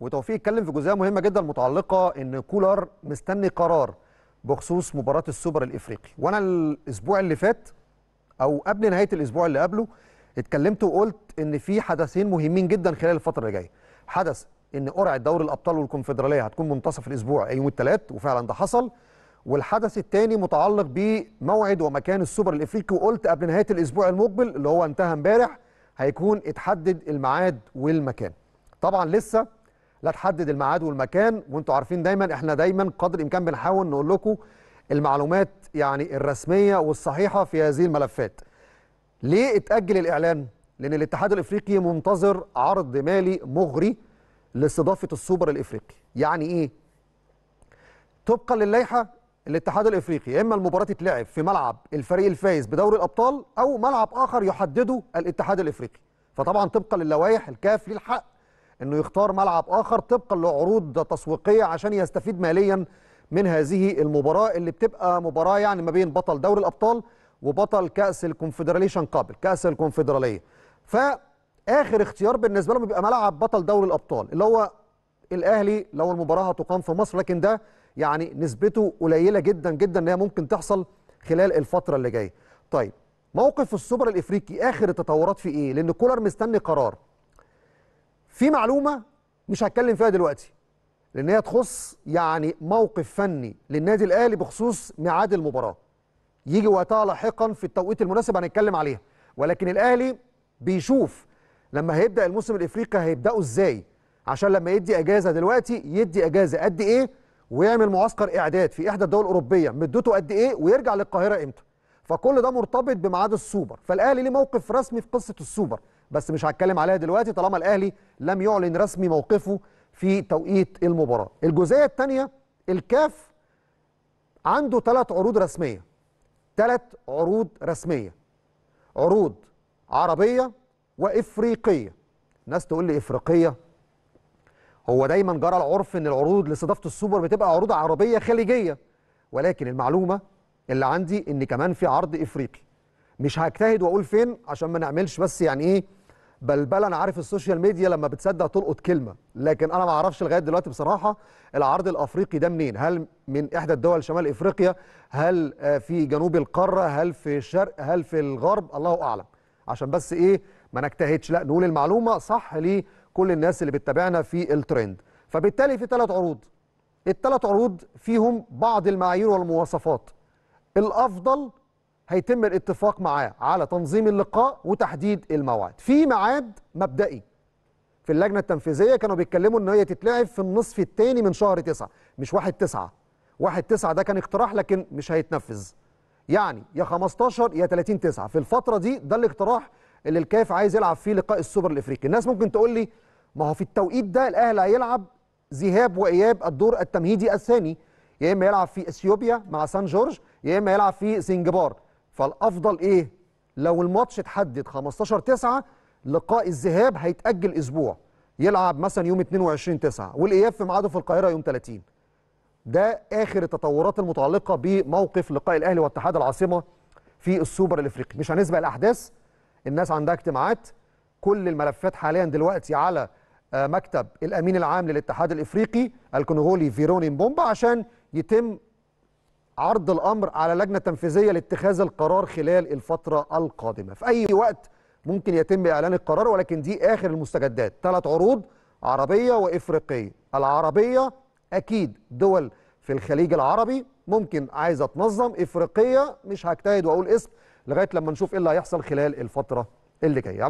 وتوفيق اتكلم في جزئيه مهمه جدا متعلقه ان كولر مستني قرار بخصوص مباراه السوبر الافريقي وانا الاسبوع اللي فات او قبل نهايه الاسبوع اللي قبله اتكلمت وقلت ان في حدثين مهمين جدا خلال الفتره اللي جايه حدث ان قرعه دوري الابطال والكونفدراليه هتكون منتصف الاسبوع يوم الثلاث وفعلا ده حصل والحدث الثاني متعلق بموعد ومكان السوبر الافريقي وقلت قبل نهايه الاسبوع المقبل اللي هو انتهى امبارح هيكون اتحدد الميعاد والمكان طبعا لسه لا تحدد الميعاد والمكان وانتم عارفين دايما احنا دايما قدر الامكان بنحاول نقول لكم المعلومات يعني الرسميه والصحيحه في هذه الملفات. ليه اتاجل الاعلان؟ لان الاتحاد الافريقي منتظر عرض مالي مغري لاستضافه السوبر الافريقي، يعني ايه؟ طبقا للائحه الاتحاد الافريقي يا اما المباراه تتلعب في ملعب الفريق الفايز بدوري الابطال او ملعب اخر يحدده الاتحاد الافريقي. فطبعا طبقا للوائح الكاف ليه الحق انه يختار ملعب اخر طبقا لعروض تسويقيه عشان يستفيد ماليا من هذه المباراه اللي بتبقى مباراه يعني ما بين بطل دوري الابطال وبطل كاس الكونفدراليشن قابل كاس الكونفدراليه فاخر اختيار بالنسبه لهم بيبقى ملعب بطل دوري الابطال اللي هو الاهلي لو المباراه هتقام في مصر لكن ده يعني نسبته قليله جدا جدا ان هي ممكن تحصل خلال الفتره اللي جايه طيب موقف السوبر الافريقي اخر التطورات في ايه لان كولر مستني قرار في معلومه مش هتكلم فيها دلوقتي لان هي تخص يعني موقف فني للنادي الاهلي بخصوص ميعاد المباراه يجي وقتها لاحقا في التوقيت المناسب هنتكلم عليها ولكن الاهلي بيشوف لما هيبدا الموسم الافريقي هيبداوا ازاي عشان لما يدي اجازه دلوقتي يدي اجازه قد ايه ويعمل معسكر اعداد في احدى الدول الاوروبيه مدته قد ايه ويرجع للقاهره امتى فكل ده مرتبط بميعاد السوبر فالاهلي ليه موقف رسمي في قصه السوبر بس مش هتكلم عليها دلوقتي طالما الاهلي لم يعلن رسمي موقفه في توقيت المباراه الجزئيه الثانيه الكاف عنده ثلاث عروض رسميه ثلاث عروض رسميه عروض عربيه وافريقيه ناس تقول لي افريقيه هو دايما جرى العرف ان العروض لاستضافه السوبر بتبقى عروض عربيه خليجيه ولكن المعلومه اللي عندي ان كمان في عرض افريقي مش هجتهد واقول فين عشان ما نعملش بس يعني ايه بل انا عارف السوشيال ميديا لما بتصدق تلقط كلمه لكن انا ما اعرفش لغايه دلوقتي بصراحه العرض الافريقي ده منين هل من احدى الدول شمال افريقيا هل آه، في جنوب القاره هل في الشرق هل في الغرب الله اعلم عشان بس ايه ما نجتهدش لا نقول المعلومه صح لكل الناس اللي بتتابعنا في الترند فبالتالي في ثلاث عروض الثلاث عروض فيهم بعض المعايير والمواصفات الافضل هيتم الاتفاق معاه على تنظيم اللقاء وتحديد الموعد في ميعاد مبدئي في اللجنه التنفيذيه كانوا بيتكلموا ان هي تتلعب في النصف الثاني من شهر تسعة مش واحد تسعة واحد تسعة ده كان اقتراح لكن مش هيتنفذ يعني يا 15 يا 30 تسعة في الفتره دي ده الاقتراح اللي الكاف عايز يلعب فيه لقاء السوبر الافريقي الناس ممكن تقول لي ما هو في التوقيت ده الاهلي هيلعب ذهاب واياب الدور التمهيدي الثاني يا اما يلعب في اثيوبيا مع سان جورج يا اما يلعب في سنجبار فالافضل ايه لو الماتش اتحدد 15 9 لقاء الذهاب هيتاجل اسبوع يلعب مثلا يوم 22 9 والاياب في ميعاده في القاهره يوم 30 ده اخر التطورات المتعلقه بموقف لقاء الاهلي واتحاد العاصمه في السوبر الافريقي مش هنسبق الاحداث الناس عندها اجتماعات كل الملفات حاليا دلوقتي على آه، مكتب الامين العام للاتحاد الافريقي الكونغولي فيروني مبومبا عشان يتم عرض الامر على لجنه تنفيذيه لاتخاذ القرار خلال الفتره القادمه في اي وقت ممكن يتم اعلان القرار ولكن دي اخر المستجدات ثلاث عروض عربيه وافريقيه العربيه اكيد دول في الخليج العربي ممكن عايزه تنظم افريقيه مش هجتهد واقول اسم لغايه لما نشوف ايه اللي هيحصل خلال الفتره اللي جايه